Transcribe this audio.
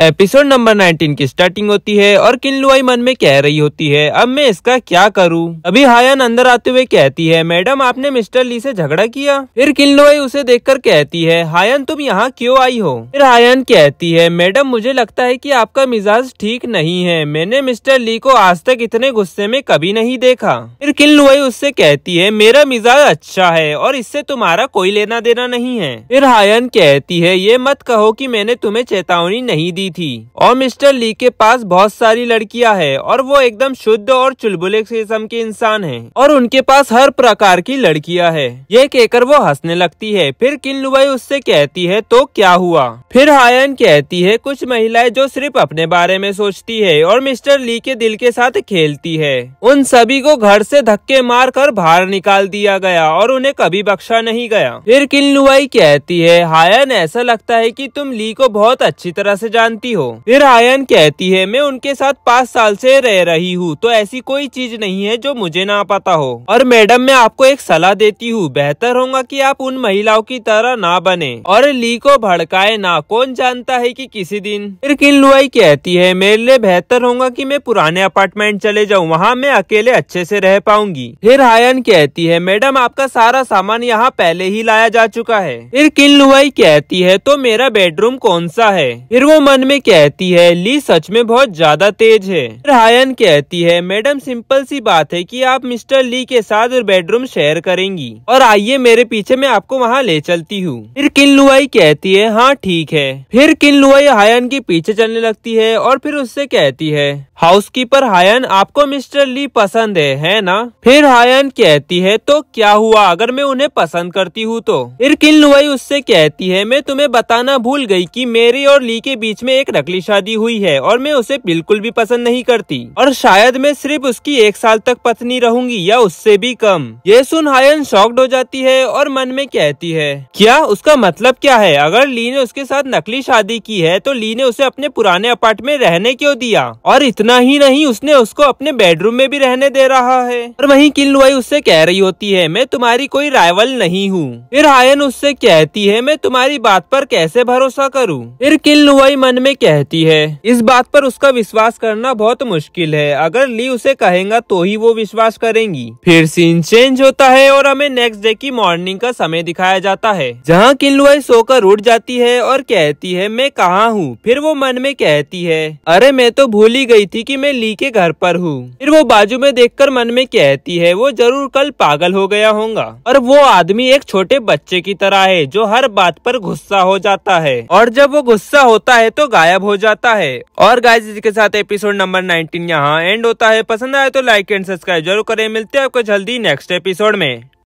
episode number 19 की starting होती है और किनलुआई मन में कह रही होती है अब मैं इसका क्या करूं अभी हायन अंदर आते हुए कहती है मैडम आपने मिस्टर ली से झगड़ा किया फिर किनलुआई उसे देखकर कहती है हायन तुम यहाँ क्यों आई हो फिर हायन कहती है मैडम मुझे लगता है की आपका मिजाज ठीक नहीं है मैंने मिस्टर ली को आज तक इतने गुस्से में कभी नहीं देखा फिर किनलुआई उससे कहती है मेरा मिजाज अच्छा है और इससे तुम्हारा कोई लेना देना नहीं है फिर हायन कहती है ये मत कहो की मैंने तुम्हें चेतावनी नहीं दी की थी और मिस्टर ली के पास बहुत सारी लड़कियां हैं और वो एकदम शुद्ध और चुलबुले किस्म के इंसान हैं और उनके पास हर प्रकार की लड़कियां हैं ये कहकर वो हंसने लगती है फिर लुबाई उससे कहती है तो क्या हुआ फिर हायन कहती है कुछ महिलाएं जो सिर्फ अपने बारे में सोचती है और मिस्टर ली के दिल के साथ खेलती है उन सभी को घर से धक्के मार कर बाहर निकाल दिया गया और उन्हें कभी बख्शा नहीं गया फिर किन्नुबाई कहती है हायन ऐसा लगता है की तुम ली को बहुत अच्छी तरह से जानती जानती हो फिर आयन कहती है मैं उनके साथ पाँच साल से रह रही हूँ तो ऐसी कोई चीज नहीं है जो मुझे ना पता हो और मैडम मैं आपको एक सलाह देती हूँ बेहतर होगा कि आप उन महिलाओं की तरह ना बने और ली को भड़काए ना कौन जानता है कि किसी दिन फिर लुआई कहती है मेरे लिए बेहतर होगा कि मैं पुराने अपार्टमेंट चले जाऊँ वहाँ मैं अकेले अच्छे से रह पाऊंगी फिर आयन कहती है मैडम आपका सारा सामान यहाँ पहले ही लाया जा चुका है फिर लुआई कहती है तो मेरा बेडरूम कौन सा है फिर वो मन में कहती है ली सच में बहुत ज्यादा तेज है रायन कहती है मैडम सिंपल सी बात है कि आप मिस्टर ली के साथ बेडरूम शेयर करेंगी और आइए मेरे पीछे मैं आपको वहाँ ले चलती हूँ फिर किन लुआई कहती है हाँ ठीक है फिर किन लुआई हायन के पीछे चलने लगती है और फिर उससे कहती है हाउसकीपर हायन आपको मिस्टर ली पसंद है है ना फिर हायन कहती है तो क्या हुआ अगर मैं उन्हें पसंद करती हूँ तो फिर किन लुआई उससे कहती है मैं तुम्हें बताना भूल गई कि मेरी और ली के बीच में एक नकली शादी हुई है और मैं उसे बिल्कुल भी पसंद नहीं करती और शायद मैं सिर्फ उसकी एक साल तक पत्नी रहूंगी या उससे भी कम ये सुन हायन शॉक्ड हो जाती है और मन में कहती है क्या उसका मतलब क्या है अगर ली ने उसके साथ नकली शादी की है तो ली ने उसे अपने पुराने अपार्टमेंट रहने क्यों दिया और इतना ही नहीं उसने उसको अपने बेडरूम में भी रहने दे रहा है और वही किलवाई उससे कह रही होती है मैं तुम्हारी कोई राइवल नहीं हूँ फिर हायन उससे कहती है मैं तुम्हारी बात पर कैसे भरोसा करूँ फिर किलवाई मन में में कहती है इस बात पर उसका विश्वास करना बहुत मुश्किल है अगर ली उसे कहेगा तो ही वो विश्वास करेंगी फिर सीन चेंज होता है और हमें नेक्स्ट डे की मॉर्निंग का समय दिखाया जाता है जहाँ लुआई सोकर उठ जाती है और कहती है मैं कहाँ हूँ फिर वो मन में कहती है अरे मैं तो भूल ही गयी थी की मैं ली के घर पर हूँ फिर वो बाजू में देख मन में कहती है वो जरूर कल पागल हो गया होगा और वो आदमी एक छोटे बच्चे की तरह है जो हर बात पर गुस्सा हो जाता है और जब वो गुस्सा होता है तो गायब हो जाता है और गाइज इसके साथ एपिसोड नंबर नाइनटीन यहाँ एंड होता है पसंद आए तो लाइक एंड सब्सक्राइब जरूर करें मिलते हैं आपको जल्दी नेक्स्ट एपिसोड में